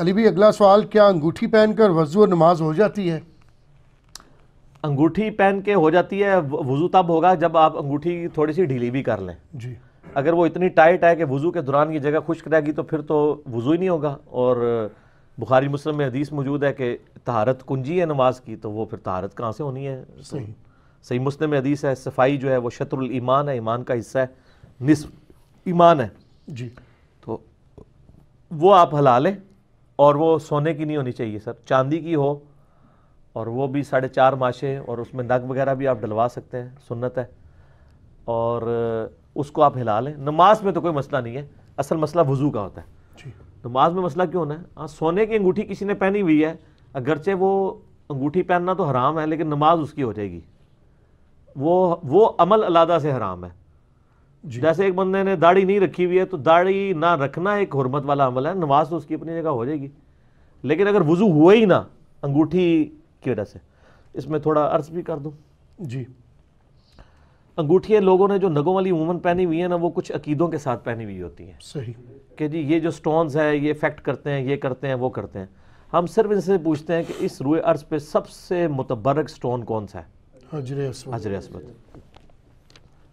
अली भी अगला सवाल क्या अंगूठी पहनकर वजू और नमाज हो जाती है अंगूठी पहन के हो जाती है वज़ू तब होगा जब आप अंगूठी थोड़ी सी ढीली भी कर लें जी अगर वो इतनी टाइट है कि वज़ू के दौरान ये जगह खुश्क रहेगी तो फिर तो वज़ू ही नहीं होगा और बुखारी मुस्लिम में हदीस मौजूद है कि तहारत कुंजी है नमाज की तो वो फिर तहारत कहाँ से होनी है तो सही सही मुस्लिम में हदीस है सफाई जो है वो शत्रुल ईमान है ईमान का हिस्सा है निसफ ईमान है जी तो वो आप हला लें और वो सोने की नहीं होनी चाहिए सर चांदी की हो और वो भी साढ़े चार माशे और उसमें नग वगैरह भी आप डलवा सकते हैं सुन्नत है और उसको आप हिला लें नमाज में तो कोई मसला नहीं है असल मसला वज़ू का होता है नमाज में मसला क्यों होना है हाँ सोने की अंगूठी किसी ने पहनी हुई है अगरचे वो अंगूठी पहनना तो हराम है लेकिन नमाज उसकी हो जाएगी वो वो अमल अलादा से हराम है जैसे एक बंदे ने दाढ़ी नहीं रखी हुई है तो दाढ़ी ना रखना एक हरमत वाला अमल है नमाज तो उसकी अपनी जगह हो जाएगी लेकिन अगर वजू हुआ ही ना अंगूठी की वजह से इसमें थोड़ा अर्ज भी कर दूँ जी अंगूठी लोगों ने जो नगों वाली उमन पहनी हुई है ना वो कुछ अकीदों के साथ पहनी हुई होती हैं सही कि जी ये जो स्टोन्स है ये इफेक्ट करते हैं ये करते हैं वो करते हैं हम सिर्फ इनसे पूछते हैं कि इस रूए अर्ज पे सबसे मुतबरक स्टोन कौन सा है हजर असमत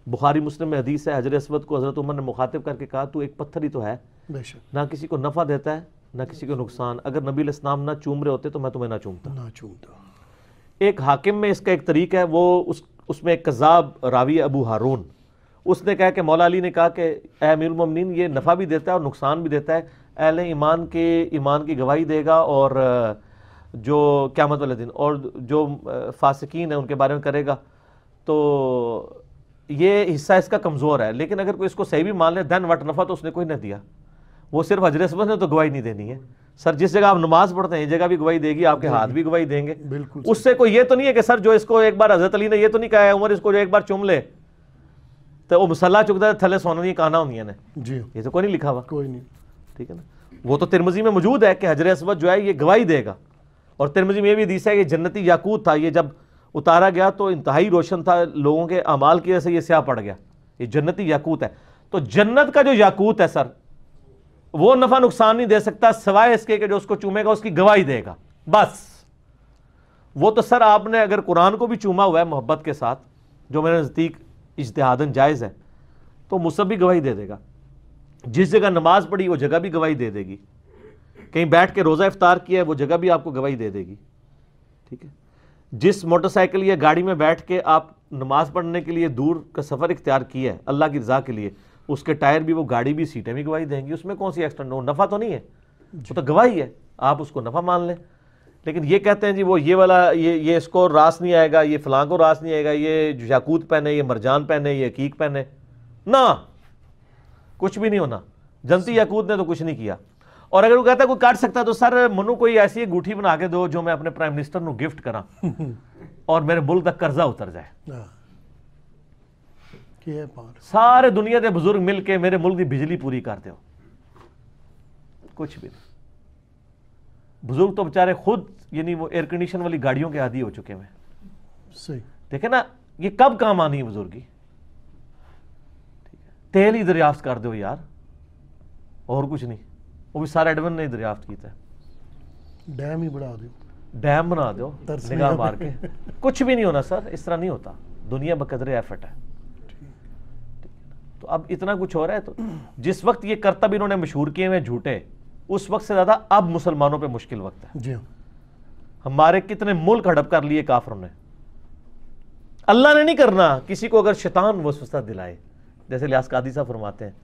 बुखारी मुस्लिम में हदीस है हजर असवद को हजरत उमर ने मुखातिब करके कहा तू एक पत्थर ही तो है ना किसी को नफ़ा देता है ना किसी को नुकसान अगर नबी इस्लाम ना चूम रहे होते तो मैं तुम्हें ना चूमता ना चूमता एक हाकिम में इसका एक तरीक है वो उस उसमें एक कज़ाब रावी अबू हारून उसने कहा कि मौला अली ने कहा कि अमीर अमीरमिन ये नफ़ा भी देता है और नुकसान भी देता है अहल ईमान के ईमान की गवाही देगा और जो क्यामत वाले दिन और जो फासकिन है उनके बारे में करेगा तो ये हिस्सा इसका कमज़ोर है लेकिन अगर कोई इसको सही भी मान ले धन वट नफ़ा तो उसने कोई ना दिया वो सिर्फ हजर सबस ने तो गवाही नहीं देनी है सर जिस जगह आप नमाज पढ़ते हैं ये जगह भी गवाही देगी आपके हाथ भी गवाही देंगे बिल्कुल उससे कोई ये तो नहीं है कि सर जो इसको एक बार हजरत अली ने ये तो नहीं कहा है उम्र इसको जो एक बार चुम ले तो वो मसला चुकता है थले सोना नहीं कहना होनी ने जी ये तो कोई नहीं लिखा हुआ कोई नहीं ठीक है ना वो तो तिरमजी में मौजूद है कि हजर असवद जो है ये गवाही देगा और तिरमजी में भी दीसा है कि जन्नती याकूत था ये जब उतारा गया तो इंतहाई रोशन था लोगों के अमाल की वजह से ये स्याह पड़ गया ये जन्नती याकूत है तो जन्नत का जो याकूत है सर वो नफा नुकसान नहीं दे सकता सवाए इसके के जो उसको चूमेगा उसकी गवाही देगा बस वो तो सर आपने अगर कुरान को भी चूमा हुआ है मोहब्बत के साथ जो मेरे नज़दीक इजतहादन जायज़ है तो मुसब भी गवाही दे देगा जिस जगह नमाज पढ़ी वो जगह भी गवाही दे देगी कहीं बैठ के रोज़ा इफ्तार किया है वो जगह भी आपको गवाही दे देगी ठीक है जिस मोटरसाइकिल या गाड़ी में बैठ के आप नमाज पढ़ने के लिए दूर का सफ़र इख्तियार किया है अल्लाह की रजा के लिए उसके टायर भी वो गाड़ी भी सीटें भी गवाही देंगी उसमें कौन सी एक्स्ट्रा हो नफ़ा तो नहीं है वो तो गवाही है आप उसको नफ़ा मान लें लेकिन ये कहते हैं जी वो ये वाला ये ये इसको रास नहीं आएगा ये फलां को रास नहीं आएगा ये याकूत पहने ये मरजान पहने ये अकीक पहने ना कुछ भी नहीं होना जनती याकूत ने तो कुछ नहीं किया और अगर वो कहता है कोई काट सकता तो सर मनु कोई ऐसी अंगूठी बना के दो जो मैं अपने प्राइम मिनिस्टर ਨੂੰ गिफ्ट करा और मेरे मुल्क का कर्जा उतर जाए हाँ। सारे दुनिया के बुजुर्ग ਦੁਨੀਆ मेरे मुल्क की बिजली पूरी कर दो कुछ भी नहीं बुजुर्ग तो बेचारे खुद यानी वो एयर कंडीशन वाली गाड़ियों के आदि हो चुके हैं सही देखे ना ये कब काम आनी है बुजुर्गी तेल ही दरियाफ्त कर दो यार और कुछ नहीं वो भी ਸਾਰਾ ਐਡਮਨ ने दरियाफ्त किया डैम ही ਬਣਾ दो डैम बना दो निगाह मार के कुछ भी नहीं होना सर इस तरह नहीं होता दुनिया बकदरे एफर्ट है तो अब इतना कुछ हो रहा है तो जिस वक्त ये करतब इन्होंने मशहूर किए हुए झूठे उस वक्त से ज़्यादा अब मुसलमानों पे मुश्किल वक्त है जी हाँ। हमारे कितने मुल्क हड़प कर लिए काफरों ने अल्लाह ने नहीं करना किसी को अगर शैतान वसवसा दिलाए जैसे लियास कादी साहब फरमाते हैं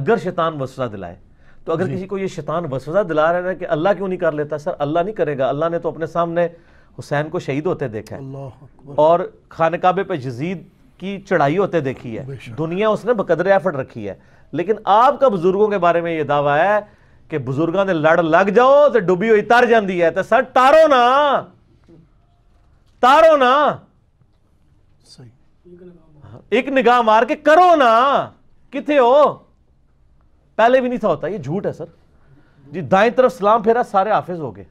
अगर शैतान वसवसा दिलाए तो अगर किसी को ये शैतान वसवसा दिला रहा है ना कि अल्लाह क्यों नहीं कर लेता सर अल्लाह नहीं करेगा अल्लाह ने तो अपने सामने हुसैन को शहीद होते देखा है और खान काबे पर जजीद की चढ़ाई होते देखी है दुनिया उसने बकदर एफर्ट रखी है लेकिन आपका बुजुर्गों के बारे में यह दावा है कि बुजुर्गों ने लड़ लग जाओ तो डुबी हुई तर जाती है तो सर तारो ना तारो ना सही एक निगाह मार के करो ना कितने हो पहले भी नहीं था होता ये झूठ है सर जी दाएं तरफ सलाम फेरा सारे हाफिज हो गए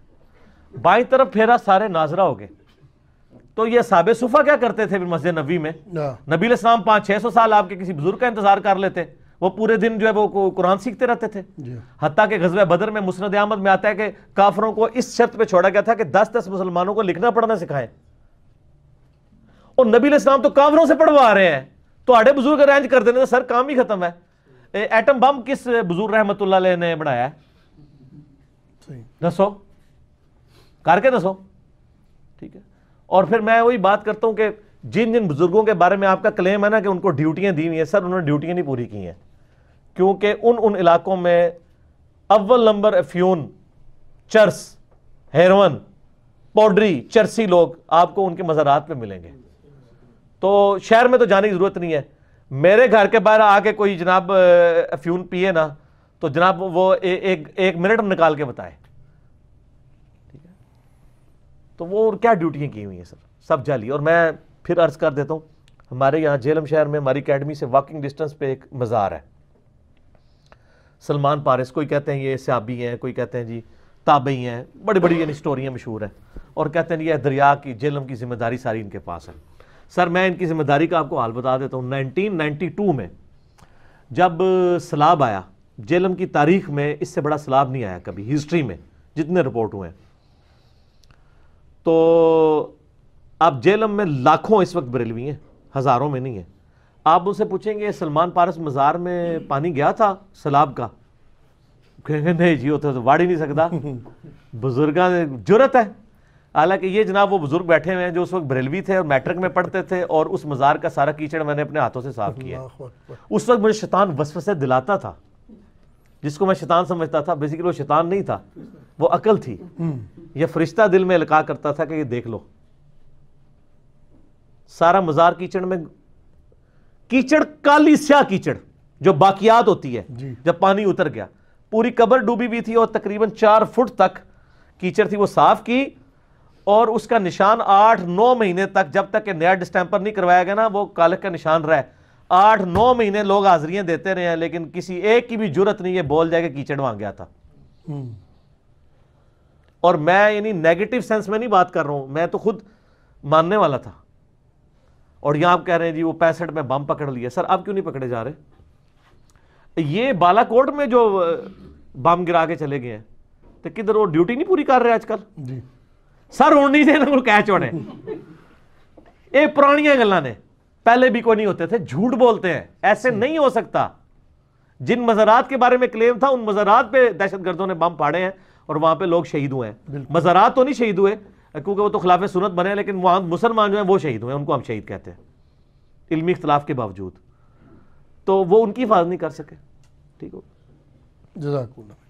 बाई तरफ फेरा सारे नाजरा हो गए तो ये साब सुफा क्या करते थे मस्जिद नबी में नबी इस्लाम पांच छह सौ साल आपके किसी बुजुर्ग का इंतजार कर लेते वो पूरे दिन जो है वो कुरान सीखते रहते थे हत्या के गजब बदर में मुस्ंद अहमद में आता है कि काफरों को इस शर्त पे छोड़ा गया था कि दस दस मुसलमानों को लिखना पढ़ना सिखाए और नबी इस्लाम तो काफरों से पढ़वा रहे हैं तो आड़े बुजुर्ग अरेंज कर देने सर काम ही खत्म है एटम बम किस बुजुर्ग रहमत ने बनाया है दसो करके दसो ठीक है और फिर मैं वही बात करता हूं कि जिन जिन बुजुर्गों के बारे में आपका क्लेम है ना कि उनको ड्यूटियां दी हुई हैं सर उन्होंने ड्यूटियां नहीं पूरी की हैं क्योंकि उन उन इलाकों में अव्वल नंबर अफ्यून चर्स हेरवन पोड्री चर्सी लोग आपको उनके मज़ारात में मिलेंगे तो शहर में तो जाने की ज़रूरत नहीं है मेरे घर के बाहर आके कोई जनाब अफ्यून पिए ना तो जनाब वो ए, एक एक मिनट निकाल के बताए ठीक है तो वो क्या ड्यूटियाँ की हुई हैं सर सब जाली और मैं फिर अर्ज कर देता हूँ हमारे यहाँ झेलम शहर में हमारी अकेडमी से वॉकिंग डिस्टेंस पे एक मज़ार है सलमान पारिस कोई कहते हैं ये सियाबी हैं कोई कहते हैं जी ताबई हैं बड़ी बड़ी यानी स्टोरियाँ मशहूर हैं और कहते हैं ये दरिया की जेलम की जिम्मेदारी सारी इनके पास है सर मैं इनकी जिम्मेदारी का आपको हाल बता देता हूँ टू में जब सलाब आया जेलम की तारीख में इससे बड़ा सलाब नहीं आया कभी हिस्ट्री में जितने रिपोर्ट हुए तो आप जेलम में लाखों इस वक्त बरेलवी हैं हज़ारों में नहीं है आप उनसे पूछेंगे सलमान पारस मज़ार में पानी गया था सलाब का कहेंगे नहीं जी वो तो वाड़ ही नहीं सकता बुजुर्ग जरूरत है हालांकि ये जनाब वो बुजुर्ग बैठे हुए हैं जो उस वक्त बरेलवी थे और मैट्रिक में पढ़ते थे और उस मज़ार का सारा कीचड़ मैंने अपने हाथों से साफ किया उस वक्त मुझे शैतान वसव से दिलाता था जिसको मैं शैतान समझता था बेसिकली वो शैतान नहीं था वो अकल थी हम्म। यह फरिश्ता दिल में लका करता था कि ये देख लो सारा मज़ार कीचड़ में कीचड़ काली स्याह कीचड़ जो बाकियात होती है जब पानी उतर गया पूरी कबर डूबी हुई थी और तकरीबन चार फुट तक कीचड़ थी वो साफ की और उसका निशान आठ नौ महीने तक जब तक कि नया डिस्टैंपर नहीं करवाया गया ना वो कालक का निशान रहा आठ नौ महीने लोग हाजरियां देते रहे हैं लेकिन किसी एक की भी जरूरत नहीं है बोल जाएगा कीचड़ वहां गया था हम्म। और मैं यानी नेगेटिव सेंस में नहीं बात कर रहा हूं मैं तो खुद मानने वाला था और यहां आप कह रहे हैं जी वो पैंसठ में बम पकड़ लिया सर आप क्यों नहीं पकड़े जा रहे ये बालाकोट में जो बम गिरा के चले गए हैं तो किधर वो ड्यूटी नहीं पूरी कर रहे आजकल जी ਸਰ ਹੁਣ ਨਹੀਂ ਇਹਨਾਂ ਕੋਲ ਕੈਚ ਹੋਣੇ ਇਹ ਪੁਰਾਣੀਆਂ ਗੱਲਾਂ ਨੇ पहले भी कोई नहीं होते थे झूठ बोलते हैं ऐसे नहीं हो सकता जिन मजारात के बारे में क्लेम था उन मजारात पे दहशत गर्दों ने बम पाड़े हैं और वहां पे लोग शहीद हुए हैं मजारात तो नहीं शहीद हुए क्योंकि वो तो खिलाफ सुनत बने लेकिन वहां मुसलमान जो है वो शहीद हुए उनको हम शहीद कहते हैं इलमी इख्तलाफ के बावजूद तो वो उनकी हिफाजत नहीं कर सके ठीक है जजाकूल्ला